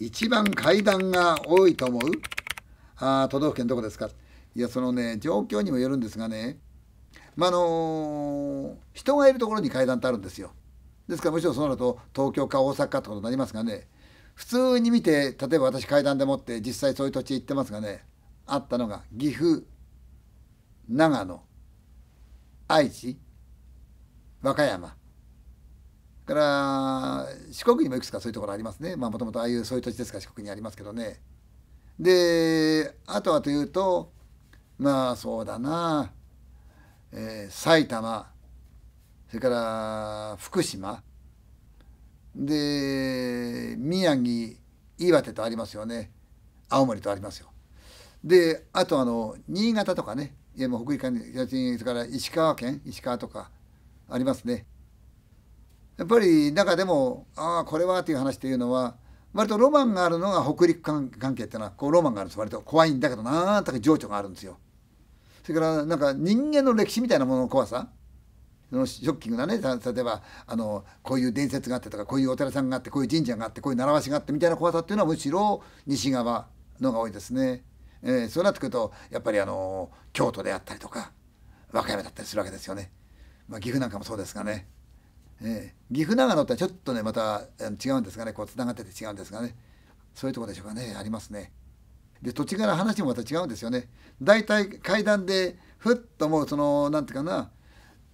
一番階段が多いと思うあ都道府県どこですかいやそのね状況にもよるんですがねまあの人がいるところに階段ってあるんですよですからむしろそうなると東京か大阪かってことになりますがね普通に見て例えば私階段でもって実際そういう土地行ってますがねあったのが岐阜長野愛知和歌山から四国にもいくつかそういうところありますねまあもともとああいうそういう土地ですから四国にありますけどねであとはというとまあそうだな、えー、埼玉それから福島で宮城岩手とありますよね青森とありますよであとあの新潟とかねいやもう北陸から石川県石川とかありますね。やっぱり中でもああこれはという話というのは割とロマンがあるのが北陸関係ってのはこうロマンがあると割と怖いんだけどなんとか情緒があるんですよ。それからなんか人間の歴史みたいなものの怖さそのショッキングなね例えばあのこういう伝説があってとかこういうお寺さんがあってこういう神社があってこういう習わしがあってみたいな怖さっていうのはむしろ西側のが多いですね。えー、そうなってくるとやっぱりあの京都であったりとか和歌山だったりするわけですよね。まあ、岐阜なんかもそうですがね。えー、岐阜長野とはちょっとねまた違うんですがねこうつながってて違うんですがねそういうとこでしょうかねありますね。で土地柄話もまた違うんですよね。大体階段でふっともうその何て言うかな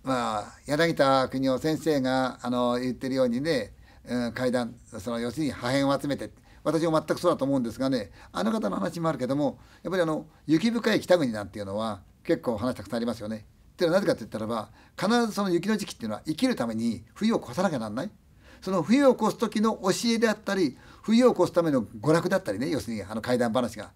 まあ柳田邦夫先生があの言ってるようにね、うん、階段その要するに破片を集めて私も全くそうだと思うんですがねあの方の話もあるけどもやっぱりあの雪深い北国なんていうのは結構話たくさんありますよね。ってのはなぜかって言ったらば必ずその雪の時期っていうのは生きるために冬を越さなきゃなんないその冬を越す時の教えであったり冬を越すための娯楽だったりね要するにあの怪談話が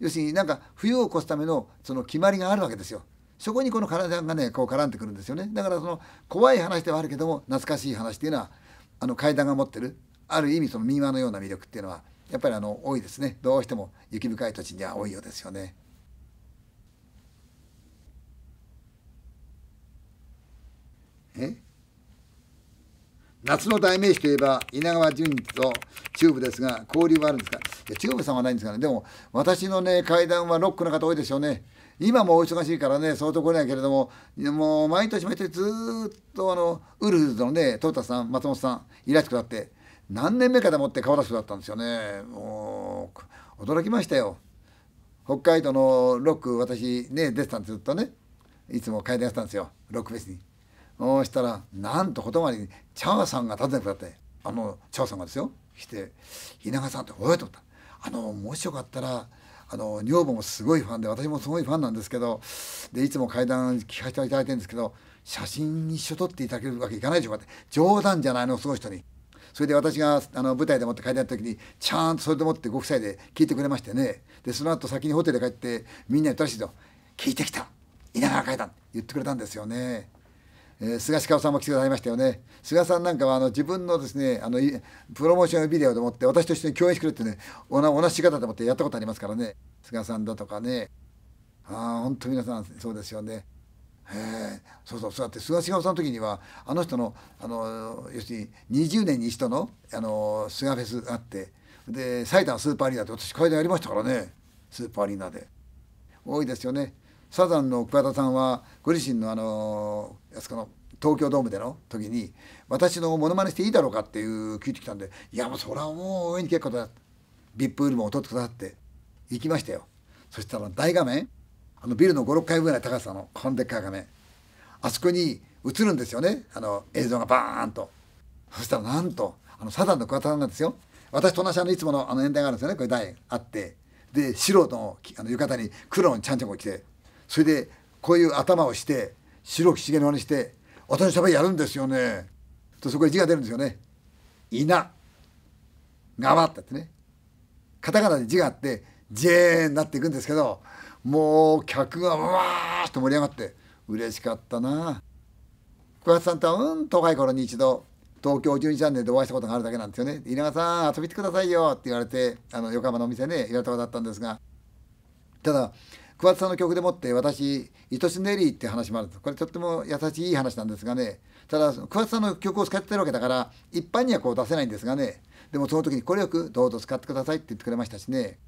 要するになんか冬を越すためのその決まりがあるわけですよ。そこにこの体がねこう絡んでくるんですよねだからその怖い話ではあるけども懐かしい話っていうのはあの階段が持ってるある意味その民話のような魅力っていうのはやっぱりあの多いですねどうしても雪深い土地には多いようですよね。夏の代名詞といえば稲川淳とチューブですが交流はあるんですかいやチューブさんはないんですがねでも私のね階段はロックの方多いでしょうね今もお忙しいからねそういうところやけれどももう毎年毎年ずっとあのウルフズのねトタさん松本さんいらしくなって何年目かでもって変わらすだったんですよねもう驚きましたよ北海道のロック私ね出てたんですずっとねいつも階段やってたんですよロックフェスに。そうしたらなんと言葉にチャーさんが立ねてくだってあのチャーさんがですよ来て「稲川さん」って「おい」と思った「あのもしよかったらあの女房もすごいファンで私もすごいファンなんですけどでいつも階談聞かせていただいてるんですけど写真一緒撮っていただけるわけいかないでしょうかって冗談じゃないのそごい人に。それで私があの舞台でもって帰った時にちゃんとそれでもってご夫妻で聞いてくれましてねでその後先にホテル帰ってみんなに言ったらしいと「聞いてきた稲川階段」言ってくれたんですよね。えー、菅氏さんも来てくださいましたよね菅さんなんかはあの自分のですねあのプロモーションビデオでもって私と一緒に共演してくれってね同じ方でもってやったことありますからね菅さんだとかねああ本当皆さんそうですよね。へそうそうそうやって菅氏さんの時にはあの人のあの要するに20年に一度のあの菅フェスがあってで埼玉スーパーアリーナって私会談やりましたからねスーパーアリーナで多いですよねサザンの桑田さんはご自身のあのあそこの東京ドームでの時に私のものまねしていいだろうかっていう聞いてきたんで「いやもうそれはもう上に結構だ」VIP ウールも取ってくださって行きましたよそしたら大画面あのビルの56階ぐらい高さのこんでっかい画面あそこに映るんですよねあの映像がバーンとそしたらなんとあのサザンの桑田さんなんですよ私と同じあのいつものあの年代があるんですよねこれ台あってで素人のあの浴衣に黒のちゃんちゃんこ着てそれでこういう頭をして白木茂の真して私の喋りやるんですよねとそこに字が出るんですよね稲川ってってねカタカナで字があってジェーになっていくんですけどもう客がわーっと盛り上がって嬉しかったな小田さんとはうんと若い頃に一度東京12チャンネルでお会いしたことがあるだけなんですよね「稲川さん遊びに来てくださいよ」って言われてあの横浜のお店ね言われたことだったんですがただ桑田さんの曲でもって私「愛しネリー」って話もあるこれとっても優しい話なんですがねただ桑田さんの曲を使ってるわけだから一般にはこう出せないんですがねでもその時にこれよくどうぞ使ってくださいって言ってくれましたしね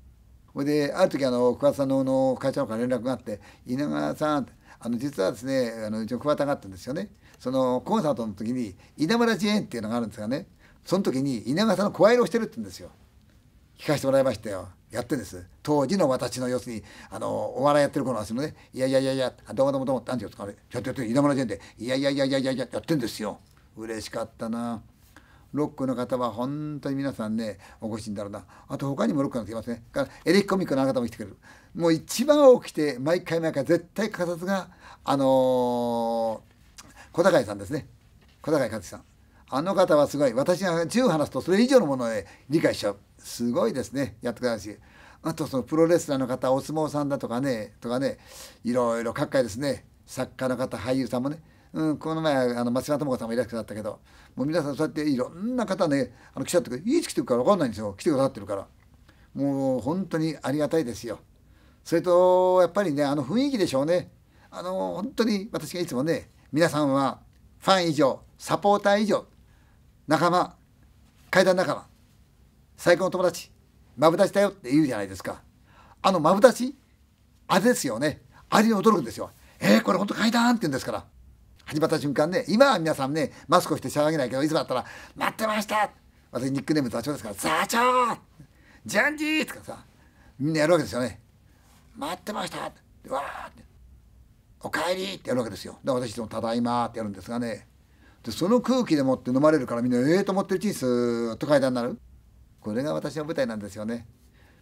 それである時あの桑田さんの会社の方から連絡があって「稲川さんあの実はですねあのの桑田があったんですよねそのコンサートの時に稲村ジェーンっていうのがあるんですがねその時に稲川さんの声色をしてるって言うんですよ聞かせてもらいましたよ。やってです当時の私の要するにあのお笑いやってる頃のすよね「いやいやいやいやどうもどうもどうも」なんて言うんですかねちょっとやっ稲村で「いやいやいやいやいやいや」やってんですよ嬉しかったなロックの方は本当に皆さんねお越しになるなあと他にもロックの方いますねからエレキコミックの方も来てくれるもう一番多くて毎回毎回絶対かさずがあのー、小高井さんですね小高井克樹さんあの方はすごい私が10話すとそれ以上のものを理解しちゃうすごいですねやってくださいあとそのプロレスラーの方お相撲さんだとかねとかねいろいろ各界ですね作家の方俳優さんもね、うん、この前あの松島智子さんもいらっしゃったけどもう皆さんそうやっていろんな方ねあの来ちゃっていつ来てるか分かんないんですよ来てくださってるからもう本当にありがたいですよそれとやっぱりねあの雰囲気でしょうねあの本当に私がいつもね皆さんはファン以上サポーター以上仲間階段仲間最高の友達マブダチだよって言うじゃないですかあのマブダチあれですよねあれに驚くんですよえー、これ本当階段って言うんですから始まった瞬間ね今は皆さんねマスクをしてしゃがげないけどいつもだったら「待ってました!」私ニックネーム座長ですから「座長ジャンジー!」とかさみんなやるわけですよね「待ってました!」わーって「お帰り!」ってやるわけですよで私いつも「ただいま」ってやるんですがねでその空気でもって飲まれるからみんなええー、と思ってるうちにスーッと階段になるこれが私の舞台なんですよね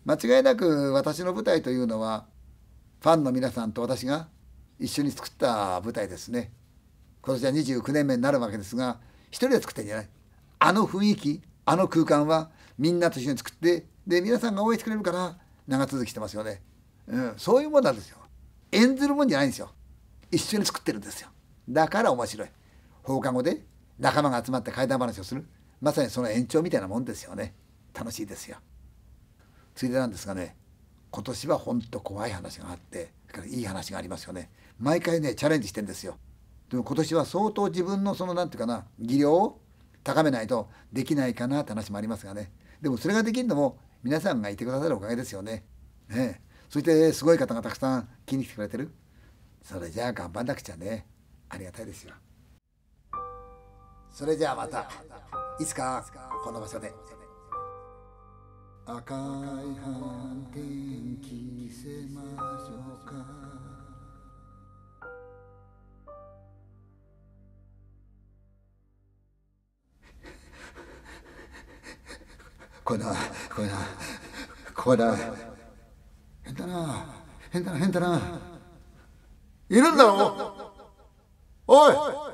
間違いなく私の舞台というのはファンの皆さんと私が一緒に作った舞台ですね今年は29年目になるわけですが一人で作ってんじゃないあの雰囲気あの空間はみんなと一緒に作ってで皆さんが応援してくれるから長続きしてますよね、うん、そういうもんなんですよ演ずるもんじゃないんですよ一緒に作ってるんですよだから面白い放課後で仲間が集まって怪談話をするまさにその延長みたいなもんですよね楽しいですよついでなんですがね今年はほんと怖い話があってからいい話がありますよね毎回ねチャレンジしてんですよでも今年は相当自分のその何て言うかな技量を高めないとできないかなって話もありますがねでもそれができるのも皆さんがいてくださるおかげですよねねそしてすごい方がたくさん気に来てくれてるそれじゃあ頑張んなくちゃねありがたいですよそれじゃあまたいつかこの場所で赤い斑点着せましょうかこれだこれだこれだ変だな変だな変だないるんだろおい